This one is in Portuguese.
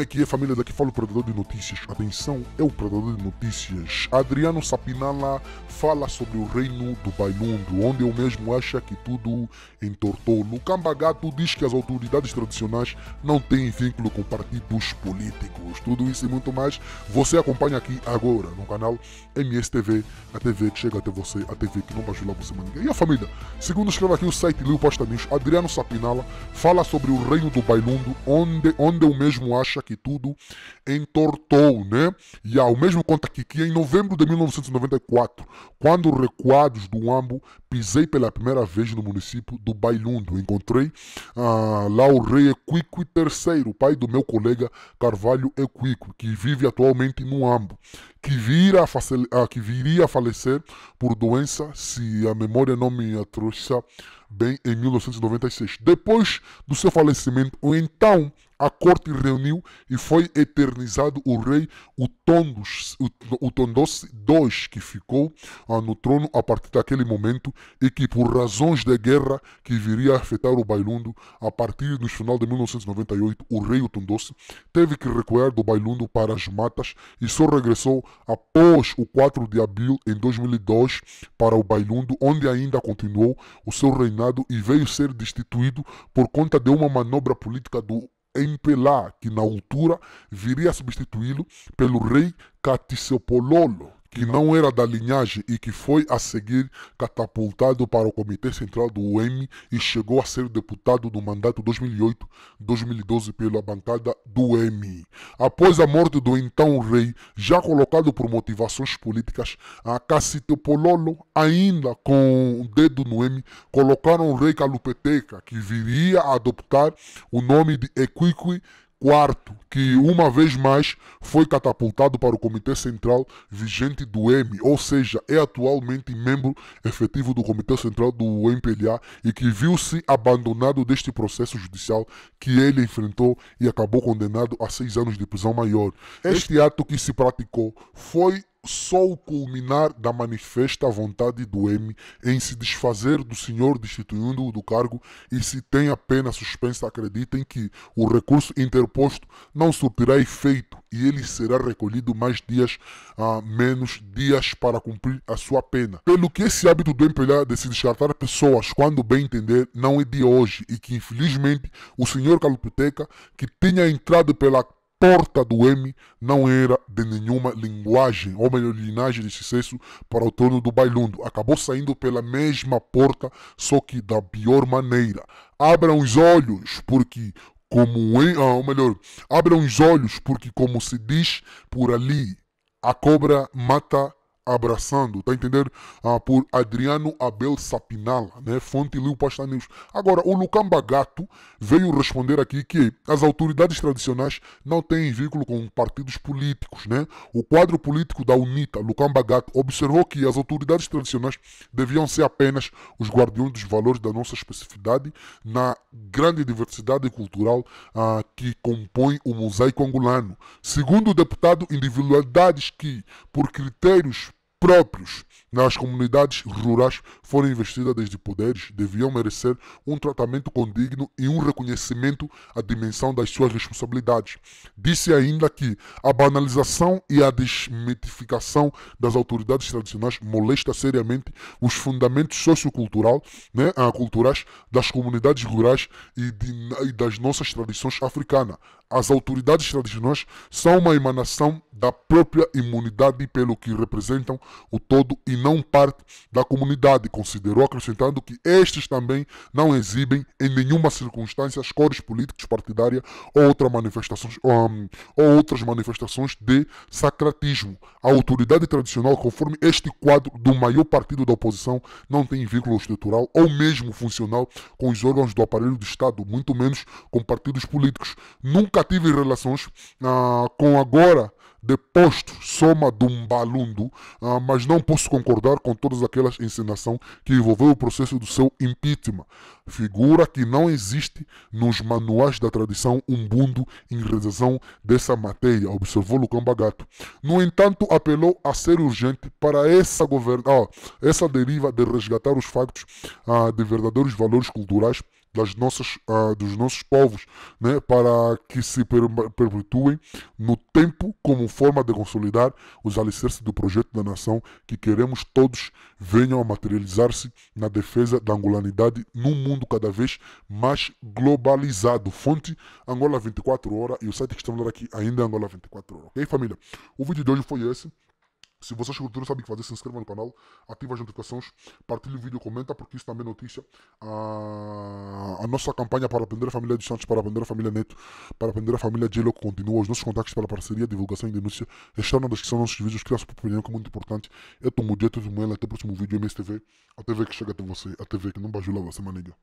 aqui é família daqui fala o produtor de notícias. Atenção, é o produtor de notícias. Adriano Sapinala fala sobre o reino do Bailundo, onde eu mesmo acha que tudo entortou. Lucamba Gato diz que as autoridades tradicionais não têm vínculo com partidos políticos. Tudo isso e muito mais você acompanha aqui agora no canal MSTV, a TV que chega até você, a TV que não vai ajudar você mais ninguém. E a família, segundo escreve aqui o site Leo Posta News, Adriano Sapinala fala sobre o reino do Bailundo, onde, onde eu mesmo acho acha que tudo entortou, né? E ao mesmo conta aqui que em novembro de 1994, quando recuados do Ambo, pisei pela primeira vez no município do Bailundo. Encontrei ah, lá o rei Equico III, pai do meu colega Carvalho Equico, que vive atualmente no Ambo, que, vira a ah, que viria a falecer por doença, se a memória não me atroça bem, em 1996. Depois do seu falecimento, o então a corte reuniu e foi eternizado o rei o tondos II, que ficou ah, no trono a partir daquele momento e que, por razões de guerra que viria a afetar o Bailundo, a partir do final de 1998, o rei tondos teve que recuar do Bailundo para as matas e só regressou após o 4 de abril em 2002 para o Bailundo, onde ainda continuou o seu reinado e veio ser destituído por conta de uma manobra política do em Pelá, que na altura viria a substituí-lo pelo rei Catisopololo, que não era da linhagem e que foi a seguir catapultado para o Comitê Central do UEM e chegou a ser deputado do mandato 2008-2012 pela bancada do UEM. Após a morte do então rei, já colocado por motivações políticas, a Cacito Pololo, ainda com o dedo no UEM, colocaram o rei Calupeteca, que viria a adoptar o nome de Equique quarto, que uma vez mais foi catapultado para o Comitê Central vigente do M, ou seja, é atualmente membro efetivo do Comitê Central do MPLA e que viu-se abandonado deste processo judicial que ele enfrentou e acabou condenado a seis anos de prisão maior. Este ato que se praticou foi só o culminar da manifesta vontade do M em se desfazer do senhor destituindo-o do cargo e se tem a pena suspensa acreditem que o recurso interposto não surtirá efeito e ele será recolhido mais dias a ah, menos dias para cumprir a sua pena. Pelo que esse hábito do MPLA de se descartar pessoas quando bem entender não é de hoje e que infelizmente o senhor Calupeteca que tinha entrado pela porta do M não era de nenhuma linguagem, ou melhor, linhagem de sucesso para o trono do Bailundo. Acabou saindo pela mesma porta, só que da pior maneira. Abram os olhos, porque como em, ah, ou melhor, abram os olhos, porque como se diz por ali, a cobra mata abraçando, tá entendendo? Ah, por Adriano Abel Sapinala, né? Fonte Liu Pasta News. Agora, o Lucamba Gato veio responder aqui que as autoridades tradicionais não têm vínculo com partidos políticos, né? O quadro político da UNITA, Lucamba Gato, observou que as autoridades tradicionais deviam ser apenas os guardiões dos valores da nossa especificidade na grande diversidade cultural ah, que compõe o mosaico angolano. Segundo o deputado, individualidades que, por critérios próprios nas né? comunidades rurais foram investidas desde poderes, deviam merecer um tratamento condigno e um reconhecimento à dimensão das suas responsabilidades. Disse ainda que a banalização e a desmitificação das autoridades tradicionais molesta seriamente os fundamentos sociocultural, né, ah, culturais das comunidades rurais e, de, e das nossas tradições africanas as autoridades tradicionais são uma emanação da própria imunidade pelo que representam o todo e não parte da comunidade, considerou, acrescentando que estes também não exibem em nenhuma circunstância as cores políticas partidárias ou, outra manifestações, um, ou outras manifestações de sacratismo. A autoridade tradicional, conforme este quadro do maior partido da oposição, não tem vínculo estrutural ou mesmo funcional com os órgãos do aparelho do Estado, muito menos com partidos políticos. Nunca tive relações ah, com agora deposto soma de um balundo, ah, mas não posso concordar com todas aquelas encenação que envolveu o processo do seu impeachment. Figura que não existe nos manuais da tradição umbundo em relação dessa matéria, observou Lucão Bagato. No entanto, apelou a ser urgente para essa, govern... essa deriva de resgatar os factos ah, de verdadeiros valores culturais das nossas, uh, dos nossos povos, né, para que se perpetuem no tempo como forma de consolidar os alicerces do projeto da nação que queremos todos venham a materializar-se na defesa da angolanidade num mundo cada vez mais globalizado. Fonte Angola 24 horas e o site que estamos dando aqui ainda é Angola 24 horas. Ok, família? O vídeo de hoje foi esse. Se você que tudo sabe o que fazer, se inscreva no canal, ativa as notificações, partilhe o vídeo, comenta, porque isso também é notícia. A, a nossa campanha para aprender a família de Santos, para aprender a família Neto, para aprender a família de lo continua. Os nossos contatos para parceria, divulgação e denúncia estão na descrição dos nossos vídeos. Cria sua opinião, que é muito importante. Eu tomo o dia, tudo bem. Até o próximo vídeo, MSTV. A TV que chega até você, a TV que não bajula você, maniga.